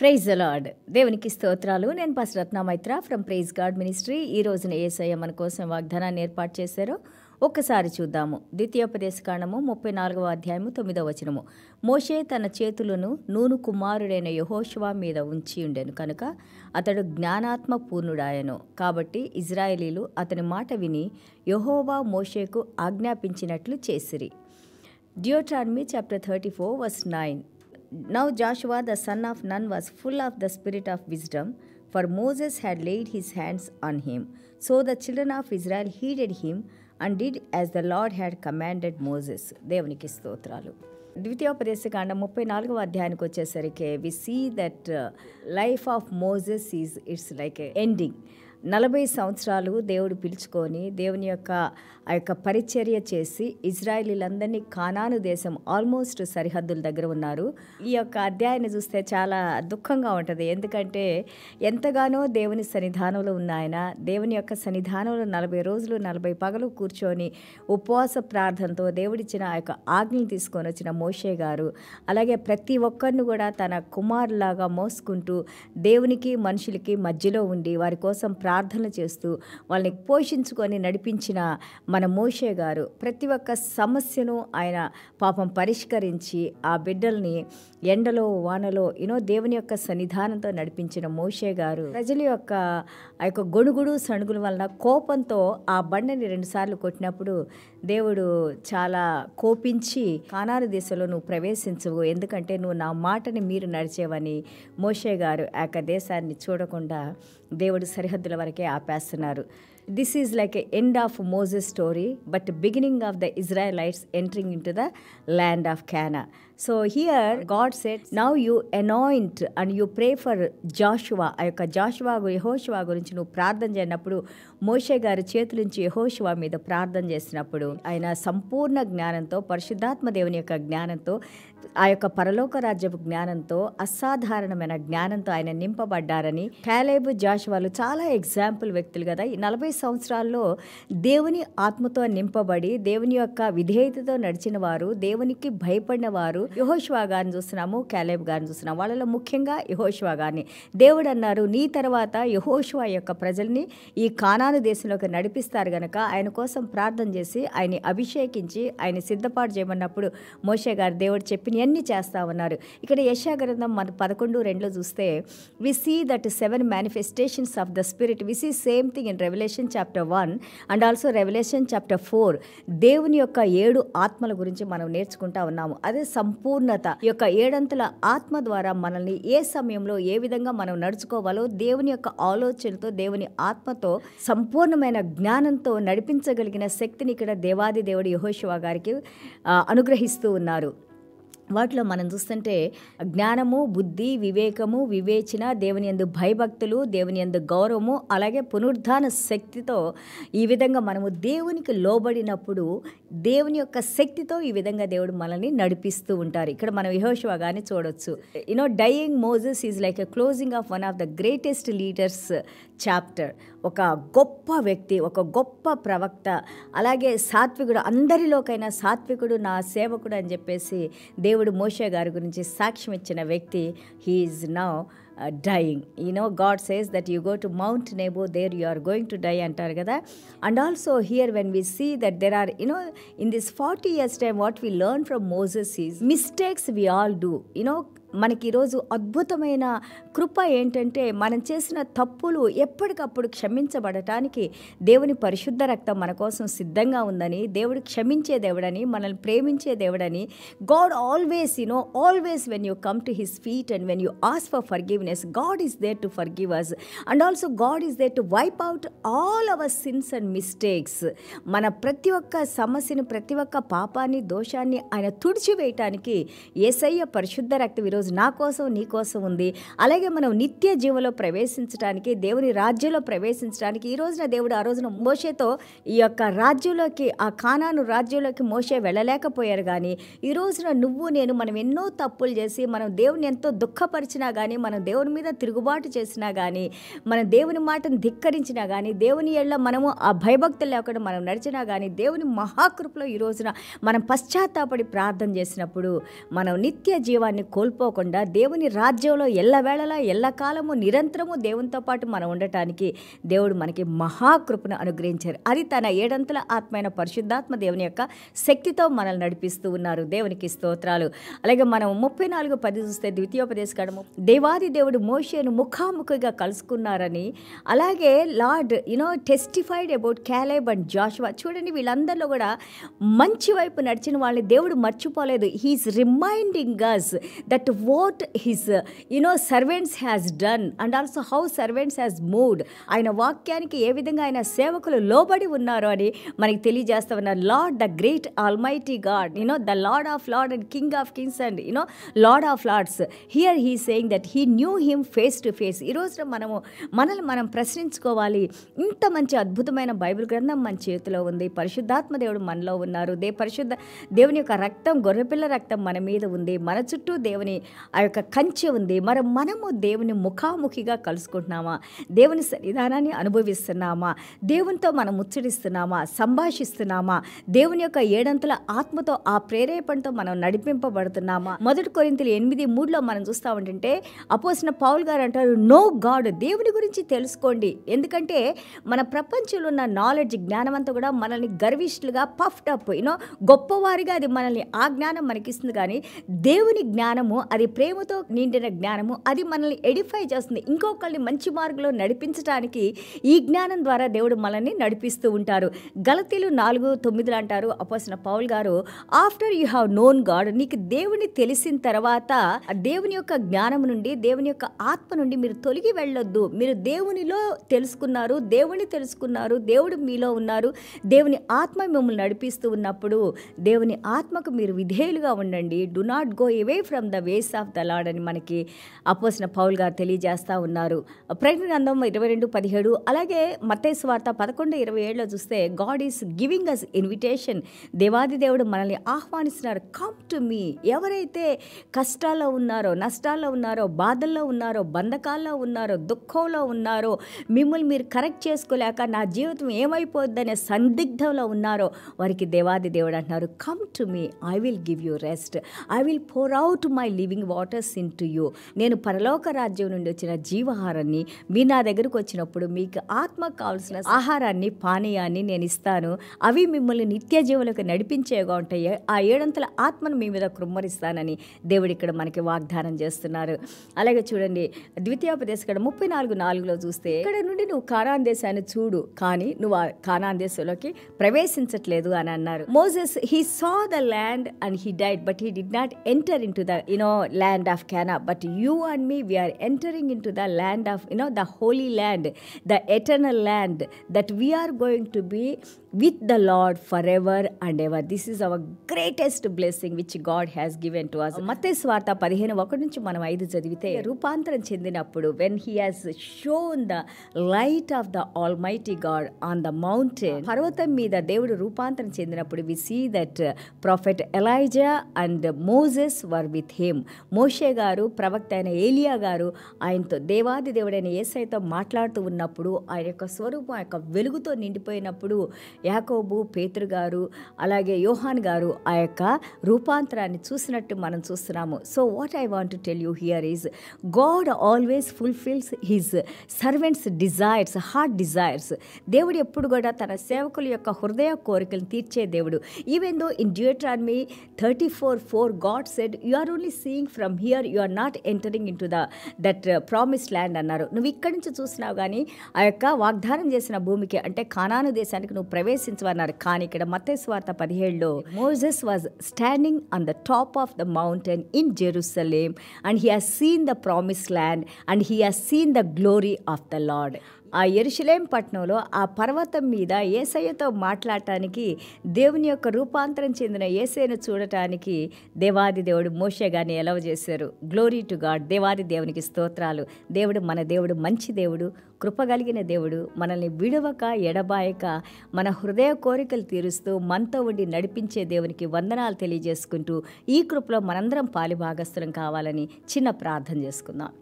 Praise అలాడ్ దేవునికి స్తోత్రాలు నేను pastor Ratnamaitra from praise God ministry ఈ రోజున ఏసయ్య మన కోసం వాగ్దానాన్ని ఏర్పాటు చేశారో ఒక్కసారి చూద్దాము ద్వితీయోపదేశకాండము ముప్పై నాలుగవ అధ్యాయము తొమ్మిదవ వచనము మోషే తన చేతులను నూను కుమారుడైన యహోశివా మీద ఉంచి ఉండెను కనుక అతడు జ్ఞానాత్మ పూర్ణుడాయను కాబట్టి ఇజ్రాయేలీలు అతని మాట విని యహోవా మోషేకు ఆజ్ఞాపించినట్లు చేసిరి Deuteronomy chapter thirty four verse nine Now Joshua the son of Nun was full of the spirit of wisdom, for Moses had laid his hands on him. So the children of Israel heeded him and did as the Lord had commanded Moses. దేవునికి స్తోత్రాలు ద్వితీయోపదేశకాండ ముప్పై నాలుగవ అధ్యాయానికి వచ్చేసరికి we see that life of Moses is it's like ending నలభై సంవత్సరాలు దేవుడు పిలుచుకొని దేవుని యొక్క ఆ యొక్క పరిచర్య చేసి ఇజ్రాయిలీలందరినీ కానాను దేశం ఆల్మోస్ట్ సరిహద్దుల దగ్గర ఉన్నారు ఈ యొక్క అధ్యాయాన్ని చూస్తే చాలా దుఃఖంగా ఉంటుంది ఎందుకంటే ఎంతగానో దేవుని సన్నిధానంలో ఉన్న ఆయన దేవుని యొక్క సన్నిధానంలో నలభై రోజులు నలభై పగలు కూర్చొని ఉపవాస ప్రార్థనతో దేవుడిచ్చిన ఆ యొక్క ఆజ్ఞలు తీసుకొని వచ్చిన మోషే గారు అలాగే ప్రతి ఒక్కరిని కూడా తన కుమారులాగా మోసుకుంటూ దేవునికి మనుషులకి మధ్యలో ఉండి వారి కోసం ప్రా ప్రార్థనలు చేస్తూ వాళ్ళని పోషించుకొని నడిపించిన మన మోషే గారు ప్రతి ఒక్క సమస్యను ఆయన పాపం పరిష్కరించి ఆ బిడ్డల్ని ఎండలో వానలో ఎన్నో దేవుని యొక్క సన్నిధానంతో నడిపించిన మోషే గారు ప్రజల యొక్క ఆ యొక్క గొడుగుడు సణుగుల వలన కోపంతో ఆ బండని రెండుసార్లు కొట్టినప్పుడు దేవుడు చాలా కోపించి కానారు దేశంలో నువ్వు ప్రవేశించవు ఎందుకంటే నువ్వు నా మాటని మీరు నడిచేవని మోషే గారు ఆ దేశాన్ని చూడకుండా దేవుడు సరిహద్దుల వరకే ఆపేస్తున్నారు this is like a end of Moses story but beginning of the Israelites entering in to the land of Canaan so here God set now you anoint and you pray for Joshua ఆ యొక్క జాషువా యహోషువా గురించి నువ్వు ప్రార్థన చేయనప్పుడు మోషే గారి చేతుల నుంచి యహోషువా మీద ప్రార్థన చేసినప్పుడు ఆయన సంపూర్ణ జ్ఞానంతో పరిశుద్ధాత్మ దేవుని యొక్క జ్ఞానంతో ఆ యొక్క పరలోక రాజ్యపు జ్ఞానంతో అసాధారణమైన జ్ఞానంతో ఆయన నింపబడ్డారని కాలేబు జాషువాలు చాలా ఎగ్జాంపుల్ వ్యక్తులు కదా ఈ నలభై సంవత్సరాల్లో దేవుని ఆత్మతో నింపబడి దేవుని యొక్క విధేయతతో నడిచిన వారు దేవునికి భయపడిన వారు యహోష్వా గారిని చూస్తున్నాము కాలేబ్ గారిని చూస్తున్నాము వాళ్ళలో ముఖ్యంగా యహోష్వా గారిని దేవుడు అన్నారు నీ తర్వాత యహోష్వా యొక్క ప్రజల్ని ఈ కానాను దేశంలోకి నడిపిస్తారు గనక ఆయన కోసం ప్రార్థన చేసి ఆయన అభిషేకించి ఆయన సిద్ధపాటు చేయమన్నప్పుడు మోషే గారు దేవుడు చెప్పి అన్ని చేస్తూ ఉన్నారు ఇక్కడ యశాగ్రంథం మన పదకొండు రెండులో చూస్తే we see that seven manifestations of the spirit we see same thing in Revelation chapter one and also Revelation chapter four దేవుని యొక్క ఏడు ఆత్మల గురించి మనం నేర్చుకుంటా ఉన్నాము అదే సంపూర్ణత యొక్క ఏడంతుల ఆత్మ ద్వారా మనల్ని ఏ సమయంలో ఏ విధంగా మనం నడుచుకోవాలో దేవుని యొక్క ఆలోచనతో దేవుని ఆత్మతో సంపూర్ణమైన జ్ఞానంతో నడిపించగలిగిన శక్తిని ఇక్కడ దేవాది దేవుడు యహోశివ గారికి అనుగ్రహిస్తూ ఉన్నారు వాటిలో మనం చూస్తుంటే జ్ఞానము బుద్ధి వివేకము వివేచన దేవుని ఎందు భయభక్తులు దేవుని ఎందు గౌరవము అలాగే పునరుద్ధాన శక్తితో ఈ విధంగా మనము దేవునికి లోబడినప్పుడు దేవుని యొక్క శక్తితో ఈ విధంగా దేవుడు మనల్ని నడిపిస్తూ ఉంటారు ఇక్కడ మనం యహోశివ కానీ చూడవచ్చు you know dying Moses is like a closing of one of the greatest leaders chapter ఒక గొప్ప వ్యక్తి ఒక గొప్ప ప్రవక్త అలాగే సాత్వికుడు అందరిలోకైనా సాత్వికుడు నా సేవకుడు అని చెప్పేసి దేవుడు మోషే గారి గురించి సాక్ష్యం ఇచ్చిన వ్యక్తి he is now dying you know God says that you go to Mount Nebo there you are going to die అంటారు కదా and also here when we see that there are you know in this forty years time what we learn from Moses is mistakes we all do you know మనకి ఈరోజు అద్భుతమైన కృప ఏంటంటే మనం చేసిన తప్పులు ఎప్పటికప్పుడు క్షమించబడటానికి దేవుని పరిశుద్ధ రక్తం మన కోసం సిద్ధంగా ఉందని దేవుడు క్షమించే దేవుడని మనల్ని ప్రేమించే దేవుడని God always you know always when you come to his feet and when you ask for forgiveness God is there to for us and also God is there to wipe out all our sins and mistakes మన ప్రతి ఒక్క సమస్యను ప్రతి ఒక్క పాపాన్ని దోషాన్ని ఆయన తుడిచివేయటానికి ఏసయ్య పరిశుద్ధ రక్త విరోధ ఈరోజు నా కోసం నీ కోసం ఉంది అలాగే మనం నిత్య జీవంలో ప్రవేశించడానికి దేవుని రాజ్యంలో ప్రవేశించడానికి ఈ రోజున దేవుడు ఆ రోజున మోసేతో ఈ యొక్క రాజ్యంలోకి ఆ కానాను రాజ్యంలోకి మోషే వెళ్ళలేకపోయారు కానీ ఈ రోజున నువ్వు నేను మనం ఎన్నో తప్పులు చేసి మనం దేవుని ఎంతో దుఃఖపరిచినా కానీ మనం దేవుని మీద తిరుగుబాటు చేసినా కానీ మన దేవుని మాటను ధిక్కరించినా కానీ దేవుని ఎళ్ళ మనము ఆ భయభక్తులు లేకుండా మనం నడిచినా కానీ దేవుని మహాకృపలో ఈ రోజున మనం పశ్చాత్తాపడి ప్రార్థన చేసినప్పుడు మనం నిత్య జీవాన్ని కోల్పో పోకుండా దేవుని రాజ్యంలో ఎల్లవేళలా ఎల్లకాలము నిరంతరము దేవునితో పాటు మనం ఉండటానికి దేవుడు మనకి మహాకృపను అనుగ్రహించారు అది తన ఏడంతల ఆత్మైన పరిశుద్ధాత్మ దేవుని యొక్క శక్తితో మనల్ని నడిపిస్తూ ఉన్నారు దేవునికి స్తోత్రాలు అలాగే మనం ముప్పై నాలుగు పది చూస్తే ద్వితీయోపదేశ కడము దేవాది దేవుడు మోషేను ముఖాముఖిగా కలుసుకున్నారని అలాగే Lord you know testified about Caleb and Joshua చూడండి వీళ్ళందరిలో కూడా మంచి వైపు నడిచిన వాళ్ళని దేవుడు మర్చిపోలేదు he is reminding us that what his you know servants has done and also how servants has moved ఆయన వాక్యానికి ఏ విధంగా ఆయన సేవకులు లోబడి ఉన్నారు అని మనకి తెలియజేస్తా ఉన్నారు Lord the great almighty God you know the Lord of Lord and King of kings and you know Lord of lords here he saying that he knew him face to face ఈరోజు మనము మనల్ని మనం ప్రశ్నించుకోవాలి ఇంత మంచి అద్భుతమైన బైబిల్ గ్రంథం మన చేతిలో ఉంది పరిశుద్ధాత్మ దేవుడు మనలో ఉన్నారు దే పరిశుద్ధ దేవుని యొక్క రక్తం గొర్రెపిల్ల రక్తం మన మీద ఉంది మన చుట్టూ దేవుని ఆ యొక్క కంచె ఉంది మరి మనము దేవుని ముఖాముఖిగా కలుసుకుంటున్నామా దేవుని సన్నిధానాన్ని అనుభవిస్తున్నామా దేవునితో మనం ముచ్చడిస్తున్నామా సంభాషిస్తున్నామా దేవుని యొక్క ఏడంతల ఆత్మతో ఆ ప్రేరేపణతో మనం నడిపింపబడుతున్నామా మొదటి కొరింతలు ఎనిమిది మూడులో మనం చూస్తూ ఉంటుంటే అపోసిన పౌల్ గారు అంటారు నో గాడ్ దేవుని గురించి తెలుసుకోండి ఎందుకంటే మన ప్రపంచంలో ఉన్న నాలెడ్జ్ జ్ఞానం అంతా కూడా మనల్ని గర్విష్ఠులుగా పఫ్ట్ అప్ యూనో గొప్పవారిగా అది మనల్ని ఆ జ్ఞానం మనకిస్తుంది కానీ దేవుని జ్ఞానము అది అది ప్రేమతో నిండిన జ్ఞానము అది మనల్ని ఎడిఫై చేస్తుంది ఇంకొకళ్ళని మంచి మార్గంలో నడిపించడానికి ఈ జ్ఞానం ద్వారా దేవుడు మనల్ని నడిపిస్తూ ఉంటారు గలతీలు నాలుగు తొమ్మిదిలో అంటారు అపోసిన పౌల్ గారు after you have known God నీకు దేవుని తెలిసిన తర్వాత దేవుని యొక్క జ్ఞానం నుండి దేవుని యొక్క ఆత్మ నుండి మీరు తొలగి వెళ్ళొద్దు మీరు దేవునిలో తెలుసుకున్నారు దేవుని తెలుసుకున్నారు దేవుడు మీలో ఉన్నారు దేవుని ఆత్మ మిమ్మల్ని నడిపిస్తూ ఉన్నప్పుడు దేవుని ఆత్మకు మీరు విధేయులుగా ఉండండి do not go away from the way grace of the Lord అని మనకి అపోసిన పౌల్ గారు తెలియజేస్తూ ఉన్నారు ప్రకటన గ్రంథం ఇరవై రెండు పదిహేడు అలాగే మతేసు వార్త పదకొండు ఇరవై ఏడులో చూస్తే God is giving us invitation దేవాది దేవుడు మనల్ని ఆహ్వానిస్తున్నారు కమ్ టు మీ ఎవరైతే కష్టాల్లో ఉన్నారో నష్టాల్లో ఉన్నారో బాధల్లో ఉన్నారో బంధకాల్లో ఉన్నారో దుఃఖంలో ఉన్నారో మిమ్మల్ని మీరు కరెక్ట్ చేసుకోలేక నా జీవితం ఏమైపోద్దనే సందిగ్ధంలో ఉన్నారో వారికి దేవాది దేవుడు అంటున్నారు come to me I will give you rest I will pour out my living living waters in to you నేను పరలోక రాజ్యం నుండి వచ్చిన జీవాహారాన్ని మీ నా దగ్గరకు వచ్చినప్పుడు మీకు ఆత్మ కావాల్సిన ఆహారాన్ని పానీయాన్ని నేను ఇస్తాను అవి మిమ్మల్ని నిత్య జీవులకు నడిపించేగా ఉంటాయి ఆ ఏడంతల ఆత్మను మీ మీద కృమ్మరిస్తానని దేవుడు ఇక్కడ మనకి వాగ్దానం చేస్తున్నారు అలాగే చూడండి ఇక్కడ ముప్పై నాలుగు నాలుగులో చూస్తే ఇక్కడ నుండి నువ్వు కానాన్ దేశాన్ని చూడు కానీ నువ్వు ఆ కానాన్ దేశంలోకి ప్రవేశించట్లేదు అని అన్నారు Moses he saw the land and he died but he did not enter in to the you know land of Cana, but you and me, we are entering into the land of you know the holy land, the eternal land that we are going to be the the for ever and ever this is our greatest blessing which God has given to us మతే స్వార్త పదిహేను ఒకటి నుంచి మనం ఐదు చదివితే రూపాంతరం చెందినప్పుడు when he has shone the light of the almighty God on the mountain పర్వతం మీద దేవుడు రూపాంతరం చెందినప్పుడు we see that prophet Elijah and Moses were with him మోషే గారు ప్రవక్త అయిన ఏలియా గారు ఆయనతో దేవాది దేవుడైన ఏసైతో మాట్లాడుతూ ఉన్నప్పుడు ఆయన యొక్క స్వరూపం యొక్క వెలుగుతో నిండిపోయినప్పుడు యాకోబు పేతురు గారు అలాగే యోహాన్ గారు ఆ యొక్క రూపాంతరాన్ని చూసినట్టు మనం చూస్తున్నాము so what I want to tell you here is God always fulfils his servants desires heart desires దేవుడు ఎప్పుడు కూడా తన సేవకుల యొక్క హృదయ కోరికలను తీర్చే దేవుడు even though in Deuteronomy thirty four four God said you are only seeing from here you are not entering in to the that promise land అన్నారు నువ్వు ఇక్కడి నుంచి చూసినావు కానీ ఆ యొక్క వాగ్దానం చేసిన భూమికి అంటే ఖానాను దేశానికి నువ్వు ప్రవేశ ప్రవేశించమన్నారు కానీ ఇక్కడ మతేశ్వార్త పదిహేడులో Moses was standing on the top of the mountain in Jerusalem and he has seen the promise land and he has seen the glory of the Lord ఆ ఎరుషులేం పట్టణంలో ఆ పర్వతం మీద ఏసయ్యతో మాట్లాడటానికి దేవుని యొక్క రూపాంతరం చెందిన ఏసైను చూడటానికి దేవాది దేవుడు మోషే గారిని ఎలవ చేశారు గ్లోరీ టు గాడ్ దేవాది దేవునికి స్తోత్రాలు దేవుడు మన దేవుడు మంచి దేవుడు కృపగలిగిన దేవుడు మనల్ని విడవక ఎడబాయక మన హృదయ కోరికలు తీరుస్తూ మనతో ఉండి నడిపించే దేవునికి వందనాలు తెలియజేసుకుంటూ ఈ కృపలో మనందరం పాలిభాగస్థులం కావాలని చిన్న ప్రార్థన చేసుకుందాం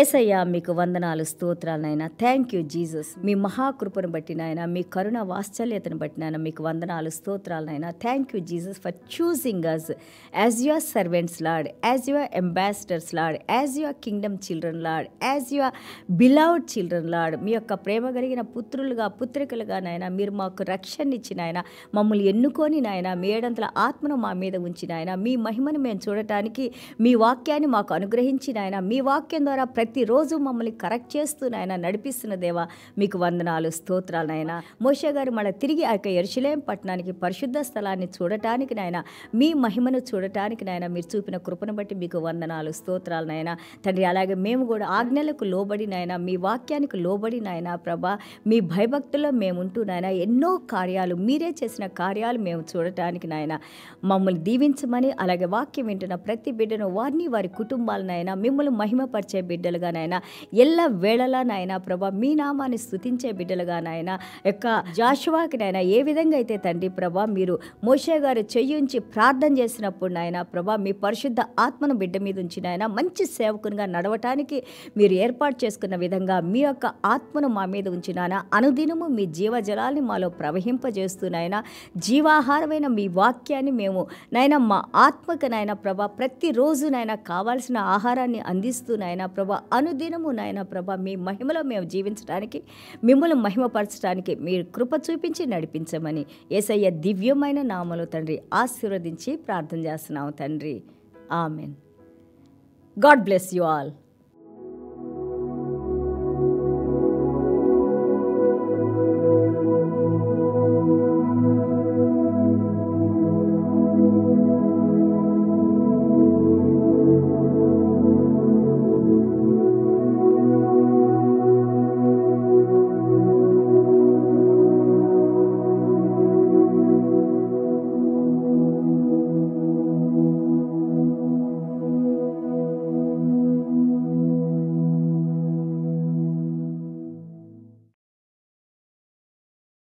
ఏసయ్యా మీకు వందనాలు స్తోత్రాలనైనా థ్యాంక్ యూ జీసస్ మీ మహాకృపను బట్టి నాయన మీ కరుణ వాత్సల్యతను బట్టి మీకు వందనాలు స్తోత్రాలు thank you Jesus for choosing us as your servants Lord as your ambassadors Lord as your kingdom children Lord as your beloved children Lord మీ యొక్క ప్రేమ కలిగిన పుత్రులుగా పుత్రికలుగా నాయన మీరు మాకు రక్షణ ఇచ్చిన ఆయన మమ్మల్ని ఎన్నుకొని నాయన మీ ఏడంతల ఆత్మను మా మీద ఉంచిన ఆయన మీ మహిమను మేము చూడటానికి మీ వాక్యాన్ని మాకు అనుగ్రహించిన ఆయన మీ వాక్యం ద్వారా ప్రతిరోజు మమ్మల్ని కరెక్ట్ చేస్తూ నాయన నడిపిస్తున్న దేవా మీకు వందనాలు స్తోత్రాలు నాయన మోషే గారు మళ్ళీ తిరిగి ఆ యొక్క ఎరుశలేం పట్టణానికి పరిశుద్ధ స్థలాన్ని చూడటానికి నాయన మీ మహిమను చూడటానికి నాయన మీరు చూపిన కృపను బట్టి మీకు వందనాలు స్తోత్రాలు నాయన తండ్రి అలాగే మేము కూడా ఆజ్ఞలకు లోబడి నాయన మీ వాక్యానికి లోబడి నాయన ప్రభా మీ భయభక్తుల్లో ఉంటూ నాయన ఎన్నో కార్యాలు మీరే చేసిన కార్యాలు మేము చూడటానికి నాయన మమ్మల్ని దీవించమని అలాగే వాక్యం వింటున్న ప్రతి బిడ్డను వారిని వారి కుటుంబాలనైనా మిమ్మల్ని మహిమపరిచే బిడ్డ బిడ్డలుగా నాయన ఎల్ల వేళలా నాయన ప్రభా మీ నామాన్ని స్థుతించే బిడ్డలుగా నాయన యొక్క జాషువాకి నాయన ఏ విధంగా అయితే తండ్రి ప్రభా మీరు మోషే గారు చెయ్యించి ప్రార్థన చేసినప్పుడు నాయన ప్రభా మీ పరిశుద్ధ ఆత్మను బిడ్డ మీద ఉంచి నాయన మంచి సేవకునిగా నడవటానికి మీరు ఏర్పాటు చేసుకున్న విధంగా మీ యొక్క ఆత్మను మా మీద ఉంచినాయన అనుదినము మీ జీవజలాన్ని మాలో ప్రవహింపజేస్తున్నాయన జీవాహారమైన మీ వాక్యాన్ని మేము నాయన మా ఆత్మకు నాయన ప్రభా ప్రతిరోజు నాయన కావాల్సిన ఆహారాన్ని అందిస్తూ నాయన ప్రభా అనుదినము నాయన ప్రభ మీ మహిమలో మేము జీవించడానికి మిమ్మల్ని మహిమపరచడానికి మీరు కృప చూపించి నడిపించమని ఏసయ్య దివ్యమైన నామలు తండ్రి ఆశీర్వదించి ప్రార్థన చేస్తున్నాము తండ్రి amen God bless you all